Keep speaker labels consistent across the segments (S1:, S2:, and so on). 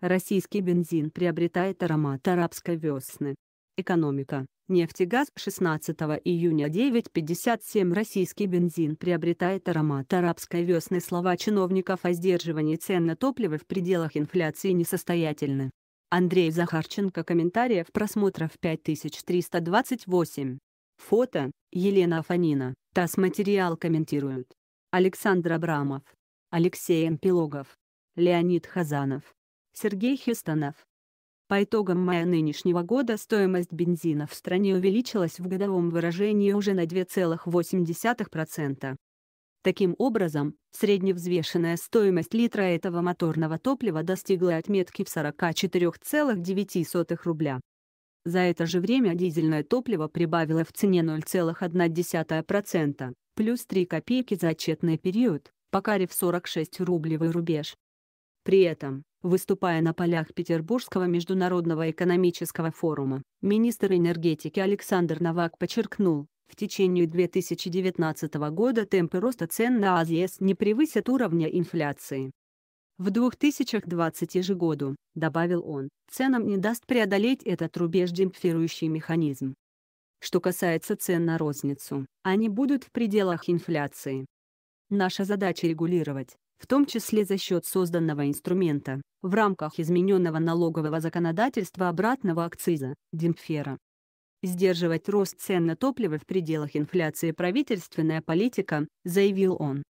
S1: Российский бензин приобретает аромат арабской весны. Экономика. Нефть и газ 16 июня 9.57 российский бензин приобретает аромат арабской весны. Слова чиновников о сдерживании цен на топливо в пределах инфляции несостоятельны. Андрей Захарченко комментариев просмотров 5328. Фото, Елена Афанина, ТАСС материал комментируют. Александр Абрамов. Алексей Ампилогов. Леонид Хазанов. Сергей Хистонов. По итогам мая нынешнего года стоимость бензина в стране увеличилась в годовом выражении уже на 2,8%. Таким образом, средневзвешенная стоимость литра этого моторного топлива достигла отметки в 44,9 рубля. За это же время дизельное топливо прибавило в цене 0,1%, плюс 3 копейки за отчетный период, покарив 46 рублевый рубеж. При этом, Выступая на полях Петербургского международного экономического форума, министр энергетики Александр Новак подчеркнул, в течение 2019 года темпы роста цен на АЗС не превысят уровня инфляции. В 2020 году, добавил он, ценам не даст преодолеть этот рубеж демпфирующий механизм. Что касается цен на розницу, они будут в пределах инфляции. Наша задача регулировать, в том числе за счет созданного инструмента, в рамках измененного налогового законодательства обратного акциза, демпфера. «Сдерживать рост цен на топливо в пределах инфляции правительственная политика», заявил он.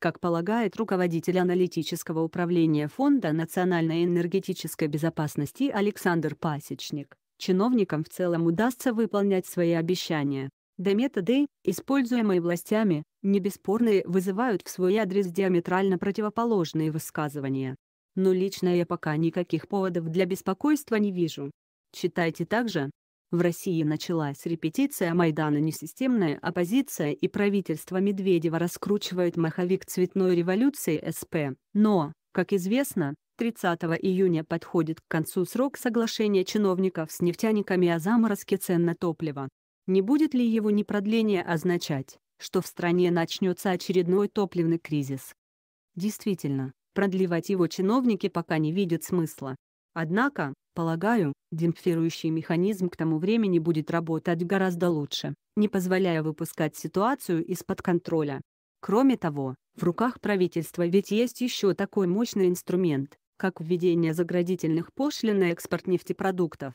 S1: Как полагает руководитель аналитического управления Фонда национальной энергетической безопасности Александр Пасечник, чиновникам в целом удастся выполнять свои обещания. Да методы, используемые властями, не бесспорные вызывают в свой адрес диаметрально противоположные высказывания. Но лично я пока никаких поводов для беспокойства не вижу. Читайте также. В России началась репетиция Майдана несистемная оппозиция и правительство Медведева раскручивают маховик цветной революции СП. Но, как известно, 30 июня подходит к концу срок соглашения чиновников с нефтяниками о заморозке цен на топливо. Не будет ли его непродление означать, что в стране начнется очередной топливный кризис? Действительно, продлевать его чиновники пока не видят смысла. Однако, полагаю, демпфирующий механизм к тому времени будет работать гораздо лучше, не позволяя выпускать ситуацию из-под контроля. Кроме того, в руках правительства ведь есть еще такой мощный инструмент, как введение заградительных пошлин на экспорт нефтепродуктов.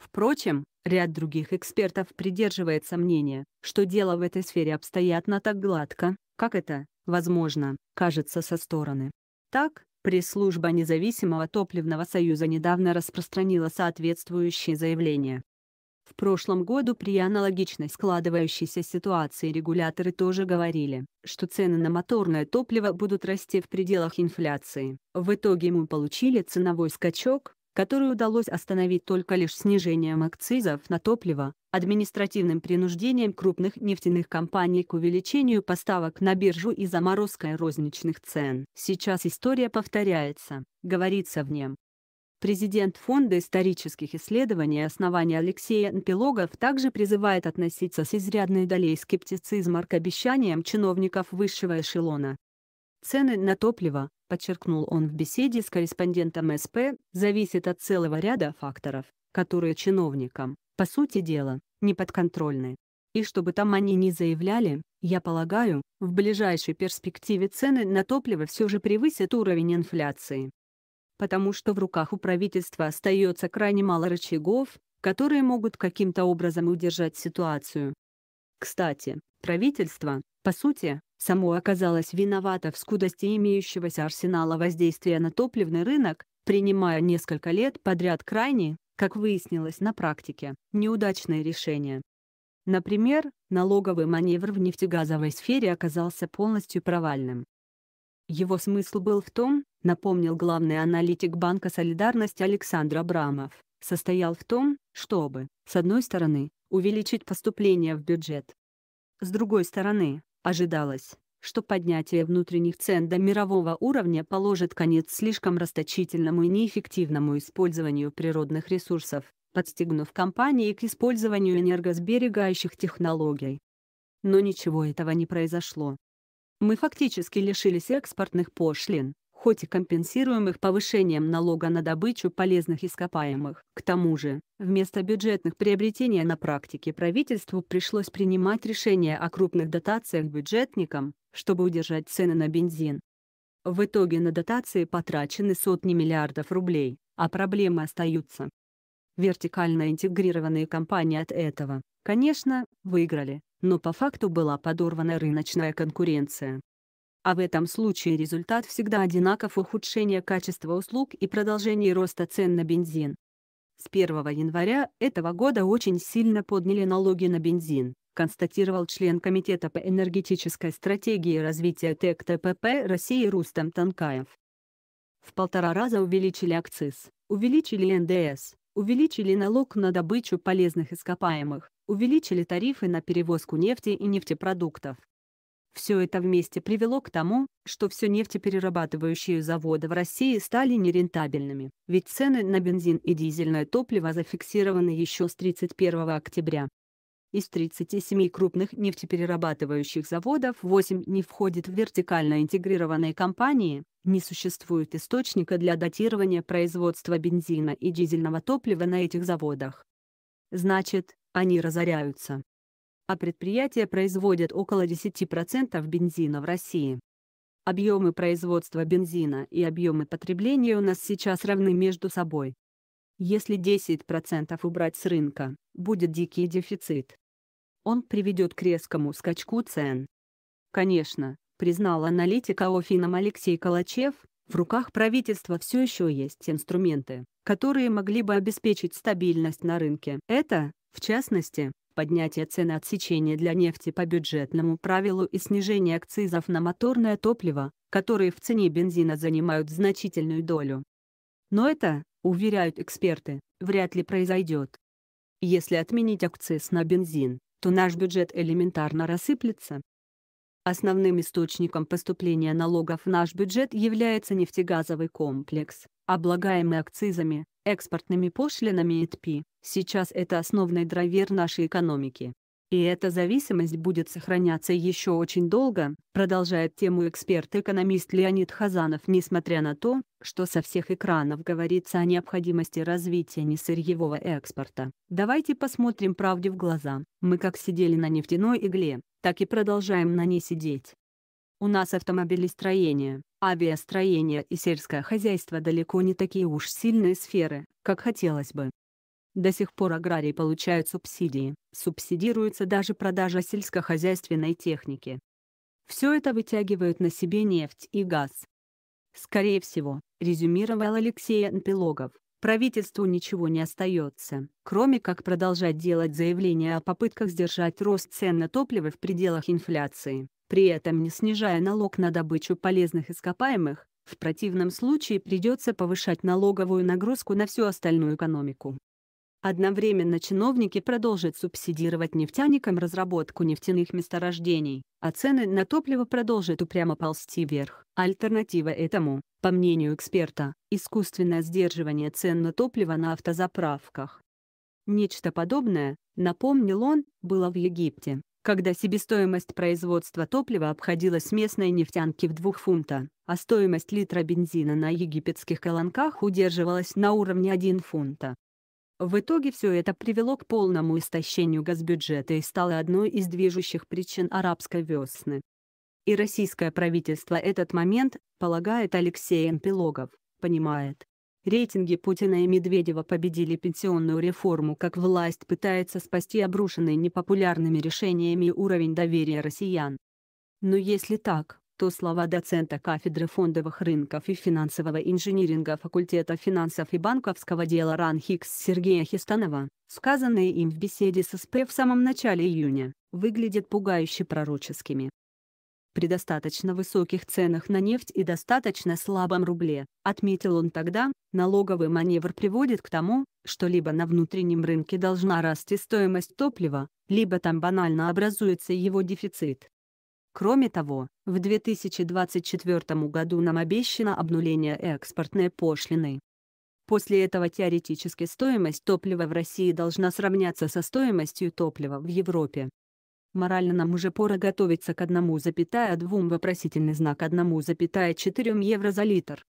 S1: Впрочем, ряд других экспертов придерживается мнения, что дело в этой сфере обстоят на так гладко, как это, возможно, кажется со стороны. Так, пресс-служба Независимого топливного союза недавно распространила соответствующие заявления. В прошлом году при аналогичной складывающейся ситуации регуляторы тоже говорили, что цены на моторное топливо будут расти в пределах инфляции. В итоге мы получили ценовой скачок, которую удалось остановить только лишь снижением акцизов на топливо, административным принуждением крупных нефтяных компаний к увеличению поставок на биржу и заморозкой розничных цен. Сейчас история повторяется, говорится в нем. Президент Фонда исторических исследований основания Алексей Анпилогов также призывает относиться с изрядной долей скептицизма к обещаниям чиновников высшего эшелона, Цены на топливо, подчеркнул он в беседе с корреспондентом СП, зависят от целого ряда факторов, которые чиновникам, по сути дела, не подконтрольны. И чтобы там они не заявляли, я полагаю, в ближайшей перспективе цены на топливо все же превысят уровень инфляции. Потому что в руках у правительства остается крайне мало рычагов, которые могут каким-то образом удержать ситуацию. Кстати, правительство, по сути, само оказалось виновато в скудости имеющегося арсенала воздействия на топливный рынок, принимая несколько лет подряд крайне, как выяснилось на практике, неудачные решения. Например, налоговый маневр в нефтегазовой сфере оказался полностью провальным. Его смысл был в том, напомнил главный аналитик Банка Солидарность Александр Абрамов, состоял в том, чтобы, с одной стороны, увеличить поступление в бюджет. С другой стороны, Ожидалось, что поднятие внутренних цен до мирового уровня положит конец слишком расточительному и неэффективному использованию природных ресурсов, подстегнув компании к использованию энергосберегающих технологий. Но ничего этого не произошло. Мы фактически лишились экспортных пошлин, хоть и их повышением налога на добычу полезных ископаемых. К тому же, вместо бюджетных приобретений на практике правительству пришлось принимать решение о крупных дотациях бюджетникам, чтобы удержать цены на бензин. В итоге на дотации потрачены сотни миллиардов рублей, а проблемы остаются. Вертикально интегрированные компании от этого, конечно, выиграли, но по факту была подорвана рыночная конкуренция. А в этом случае результат всегда одинаков ухудшение качества услуг и продолжение роста цен на бензин. С 1 января этого года очень сильно подняли налоги на бензин, констатировал член Комитета по энергетической стратегии развития ТЭК ТПП России Рустам Танкаев. В полтора раза увеличили акциз, увеличили НДС, увеличили налог на добычу полезных ископаемых, увеличили тарифы на перевозку нефти и нефтепродуктов, все это вместе привело к тому, что все нефтеперерабатывающие заводы в России стали нерентабельными, ведь цены на бензин и дизельное топливо зафиксированы еще с 31 октября. Из 37 крупных нефтеперерабатывающих заводов 8 не входят в вертикально интегрированные компании, не существует источника для датирования производства бензина и дизельного топлива на этих заводах. Значит, они разоряются а предприятия производят около 10% бензина в России. Объемы производства бензина и объемы потребления у нас сейчас равны между собой. Если 10% убрать с рынка, будет дикий дефицит. Он приведет к резкому скачку цен. Конечно, признал аналитик Офином Алексей Калачев, в руках правительства все еще есть инструменты, которые могли бы обеспечить стабильность на рынке. Это, в частности, поднятие цены отсечения для нефти по бюджетному правилу и снижение акцизов на моторное топливо, которые в цене бензина занимают значительную долю. Но это, уверяют эксперты, вряд ли произойдет. Если отменить акциз на бензин, то наш бюджет элементарно рассыплется. Основным источником поступления налогов в наш бюджет является нефтегазовый комплекс, облагаемый акцизами, экспортными пошлинами и ТПИ. Сейчас это основной драйвер нашей экономики. И эта зависимость будет сохраняться еще очень долго, продолжает тему эксперт-экономист Леонид Хазанов, несмотря на то, что со всех экранов говорится о необходимости развития несырьевого экспорта. Давайте посмотрим правде в глаза. Мы как сидели на нефтяной игле, так и продолжаем на ней сидеть. У нас автомобилестроение, авиастроение и сельское хозяйство далеко не такие уж сильные сферы, как хотелось бы. До сих пор аграрии получают субсидии, субсидируется даже продажа сельскохозяйственной техники. Все это вытягивают на себе нефть и газ. Скорее всего, резюмировал Алексей Анпилогов, правительству ничего не остается, кроме как продолжать делать заявления о попытках сдержать рост цен на топливо в пределах инфляции, при этом не снижая налог на добычу полезных ископаемых, в противном случае придется повышать налоговую нагрузку на всю остальную экономику. Одновременно чиновники продолжат субсидировать нефтяникам разработку нефтяных месторождений, а цены на топливо продолжат упрямо ползти вверх. Альтернатива этому, по мнению эксперта, искусственное сдерживание цен на топливо на автозаправках. Нечто подобное, напомнил он, было в Египте, когда себестоимость производства топлива обходилась местной нефтянке в 2 фунта, а стоимость литра бензина на египетских колонках удерживалась на уровне 1 фунта. В итоге все это привело к полному истощению госбюджета и стало одной из движущих причин арабской весны. И российское правительство этот момент, полагает Алексей Эмпилогов, понимает. Рейтинги Путина и Медведева победили пенсионную реформу, как власть пытается спасти обрушенный непопулярными решениями уровень доверия россиян. Но если так, то слова доцента кафедры фондовых рынков и финансового инжиниринга факультета финансов и банковского дела РАН Хикс Сергея Хистанова, сказанные им в беседе с СП в самом начале июня, выглядят пугающе пророческими. При достаточно высоких ценах на нефть и достаточно слабом рубле, отметил он тогда, налоговый маневр приводит к тому, что либо на внутреннем рынке должна расти стоимость топлива, либо там банально образуется его дефицит. Кроме того, в 2024 году нам обещано обнуление экспортной пошлины. После этого теоретически стоимость топлива в России должна сравняться со стоимостью топлива в Европе. Морально нам уже пора готовиться к 1,2 вопросительный знак 1,4 евро за литр.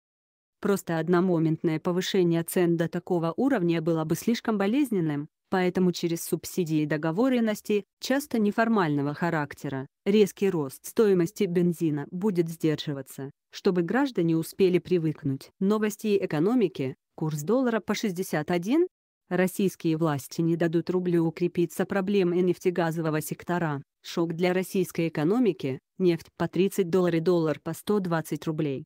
S1: Просто одномоментное повышение цен до такого уровня было бы слишком болезненным, поэтому через субсидии и договоренности, часто неформального характера, резкий рост стоимости бензина будет сдерживаться, чтобы граждане успели привыкнуть. Новости экономики, курс доллара по 61, Российские власти не дадут рублю укрепиться проблем нефтегазового сектора. Шок для российской экономики. Нефть по 30 долларов и доллар по 120 рублей.